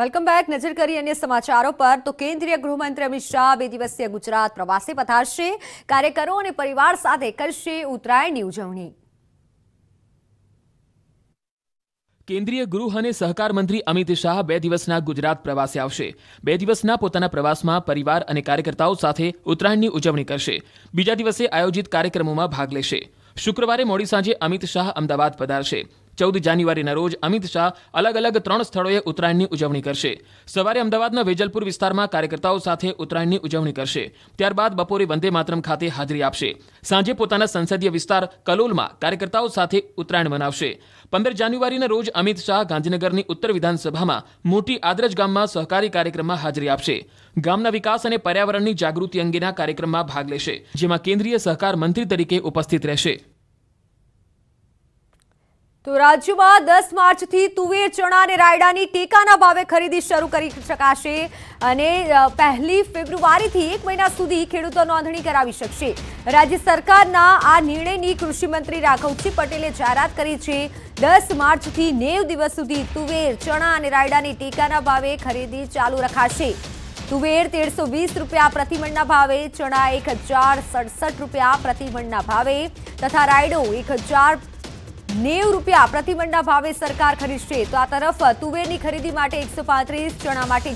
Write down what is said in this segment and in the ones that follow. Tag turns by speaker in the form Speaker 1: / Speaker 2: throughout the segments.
Speaker 1: welcome back નજર કરી અન્ય સમાચારો પર તો કેન્દ્રીય ગૃહમંત્રી અમિત શાહ બે દિવસીય ગુજરાત પ્રવાસે પધારશે કાર્યકરો અને પરિવાર સાથે કરશે ઉત્તરાયણની ઉજવણી
Speaker 2: કેન્દ્રીય ગૃહ અને સહકાર મંત્રી અમિત શાહ બે દિવસના ગુજરાત પ્રવાસે આવશે બે દિવસના પોતાના પ્રવાસમાં પરિવાર અને કાર્યકર્તાઓ સાથે ઉત્તરાયણની ઉજવણી કરશે બીજા દિવસે આયોજિત કાર્યક્રમોમાં ભાગ લેશે શુક્રવારે મોડી સાંજે અમિત શાહ અમદાવાદ પધારશે ચૌદ જાન્યુઆરીના રોજ અમિત શાહ અલગ અલગ ત્રણ સ્થળોએ ઉત્તરાયણની ઉજવણી કરશે સવારે અમદાવાદના વેજલપુર વિસ્તારમાં કાર્યકર્તાઓ સાથે ઉત્તરાયણની ઉજવણી કરશે ત્યારબાદ બપોરે વંદે માતરમ ખાતે હાજરી આપશે સાંજે પોતાના સંસદીય વિસ્તાર કલોલમાં કાર્યકર્તાઓ સાથે ઉત્તરાયણ મનાવશે પંદર જાન્યુઆરીના રોજ અમિત શાહ ગાંધીનગરની ઉત્તર વિધાનસભામાં મોટી આદરજ ગામમાં સહકારી કાર્યક્રમમાં હાજરી આપશે ગામના વિકાસ અને પર્યાવરણની જાગૃતિ અંગેના કાર્યક્રમમાં ભાગ લેશે જેમાં કેન્દ્રીય સહકાર મંત્રી તરીકે ઉપસ્થિત રહેશે
Speaker 1: તો રાજ્યમાં દસ માર્ચથી તુવેર ચણા અને રાયડાની ટેકાના ભાવે ખરીદી શરૂ કરી શકાશે અને પહેલી ફેબ્રુઆરીથી એક મહિના સુધી ખેડૂતો નોંધણી કરાવી શકશે રાજ્ય સરકારના આ નિર્ણયની કૃષિમંત્રી રાઘવજી પટેલે જાહેરાત કરી છે દસ માર્ચથી નેવ દિવસ સુધી તુવેર ચણા અને રાયડાની ટેકાના ભાવે ખરીદી ચાલુ રખાશે તુવેર તેરસો વીસ રૂપિયા પ્રતિમણના ભાવે ચણા એક હજાર સડસઠ રૂપિયા પ્રતિમણના ભાવે તથા રાયડો એક હજાર નેવ રૂપિયા પ્રતિ ભાવે સરકાર ખરીદશે તો આ તરફ તુવેરની ખરીદી માટે એકસો પાંત્રીસ ચણા માટે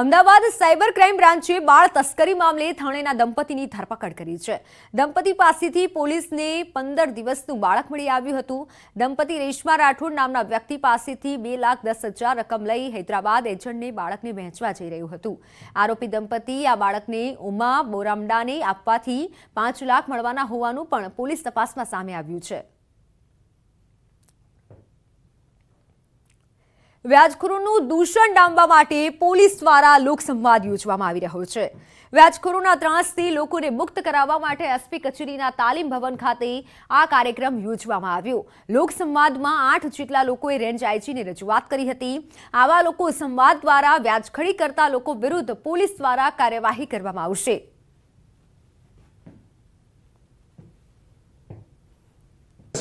Speaker 1: અમદાવાદ સાયબર ક્રાઇમ બ્રાન્ચે બાળ તસ્કરી મામલે થાણેના દંપતીની ધરપકડ કરી છે દંપતી પાસેથી પોલીસને પંદર દિવસનું બાળક મળી આવ્યું હતું દંપતી રેશમા રાઠોડ નામના વ્યક્તિ પાસેથી બે લાખ દસ હજાર રકમ લઈ હૈદરાબાદ એજન્ટને બાળકને વહેંચવા જઈ રહ્યું હતું આરોપી દંપતી આ બાળકને ઉમા બોરામડાને આપવાથી પાંચ લાખ મળવાના હોવાનું પણ પોલીસ તપાસમાં સામે આવ્યું છે વ્યાજખોરોનું દૂષણ ડામવા માટે પોલીસ દ્વારા લોકસંવાદ યોજવામાં આવી રહ્યો છે વ્યાજખોરોના ત્રાસથી લોકોને મુક્ત કરાવવા માટે એસપી કચેરીના તાલીમ ભવન ખાતે આ કાર્યક્રમ યોજવામાં આવ્યો લોકસંવાદમાં આઠ જેટલા લોકોએ રેન્જ આઈજીને રજૂઆત કરી હતી આવા લોકો સંવાદ દ્વારા વ્યાજખડી કરતા લોકો વિરુદ્ધ પોલીસ દ્વારા કાર્યવાહી કરવામાં આવશે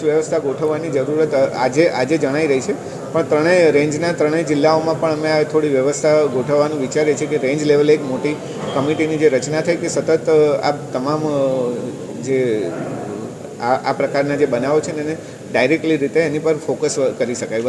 Speaker 2: વ્યવસ્થા ગોઠવવાની જરૂરત આજે આજે જણાઈ રહી છે પણ ત્રણેય રેન્જના ત્રણેય જિલ્લાઓમાં પણ અમે આ થોડી વ્યવસ્થા ગોઠવવાનું વિચારીએ છીએ કે રેન્જ લેવલે એક મોટી કમિટીની જે રચના થઈ કે સતત આ તમામ જે આ આ પ્રકારના જે બનાવો છે ને ડાયરેક્ટલી રીતે એની પર ફોકસ કરી શકાય